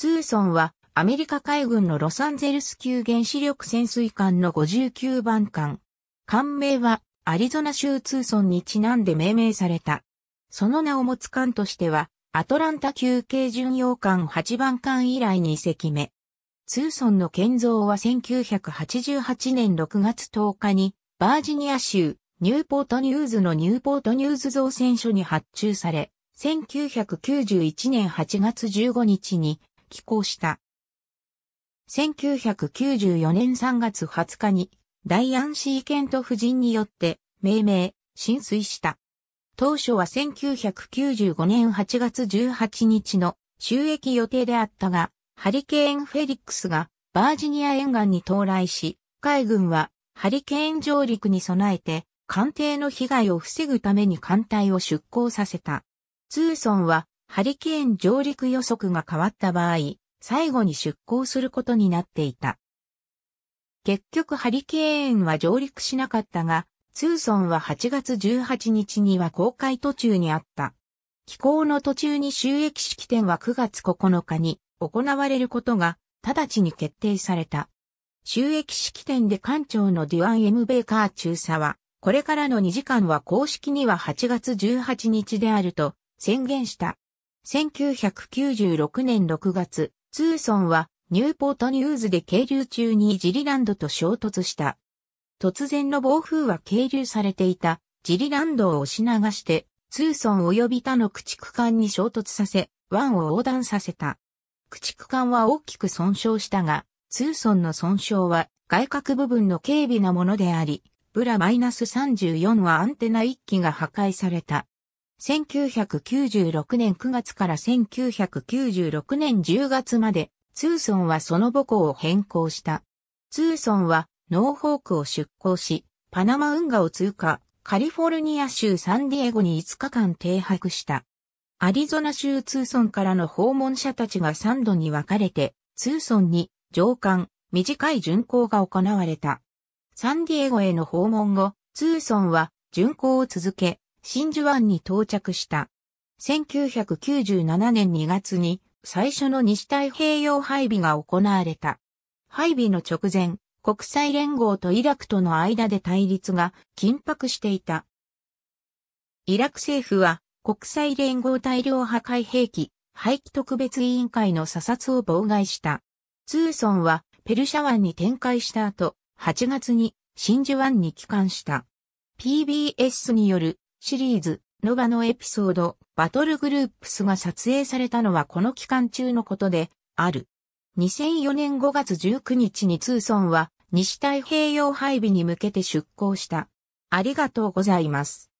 ツーソンはアメリカ海軍のロサンゼルス級原子力潜水艦の59番艦。艦名はアリゾナ州ツーソンにちなんで命名された。その名を持つ艦としてはアトランタ級軽巡洋艦8番艦以来2隻目。ツーソンの建造は1988年6月10日にバージニア州ニューポートニューズのニューポートニューズ造船所に発注され、1991年8月15日に寄港した。1994年3月20日に、ダイアン・シーケント夫人によって、命名、浸水した。当初は1995年8月18日の収益予定であったが、ハリケーン・フェリックスがバージニア沿岸に到来し、海軍はハリケーン上陸に備えて、艦艇の被害を防ぐために艦隊を出港させた。ツーソンはハリケーン上陸予測が変わった場合、最後に出港することになっていた。結局ハリケーンは上陸しなかったが、ツーソンは8月18日には公開途中にあった。気候の途中に収益式典は9月9日に行われることが直ちに決定された。収益式典で艦長のデュアン・エム・ベーカー中佐は、これからの2時間は公式には8月18日であると宣言した。1996年6月、ツーソンはニューポートニューズで渓流中にジリランドと衝突した。突然の暴風は渓流されていたジリランドを押し流して、ツーソン及び他の駆逐艦に衝突させ、湾を横断させた。駆逐艦は大きく損傷したが、ツーソンの損傷は外角部分の軽微なものであり、ブラ -34 はアンテナ1機が破壊された。1996年9月から1996年10月まで、ツーソンはその母校を変更した。ツーソンは、ノーホークを出港し、パナマ運河を通過、カリフォルニア州サンディエゴに5日間停泊した。アリゾナ州ツーソンからの訪問者たちが3度に分かれて、ツーソンに上官、短い巡航が行われた。サンディエゴへの訪問後、ツーソンは巡航を続け、真珠湾に到着した。1997年2月に最初の西太平洋配備が行われた。配備の直前、国際連合とイラクとの間で対立が緊迫していた。イラク政府は国際連合大量破壊兵器廃棄特別委員会の査察を妨害した。ツーソンはペルシャ湾に展開した後、8月に真珠湾に帰還した。PBS によるシリーズ、ノガのエピソード、バトルグループスが撮影されたのはこの期間中のことで、ある。2004年5月19日にツーソンは、西太平洋配備に向けて出港した。ありがとうございます。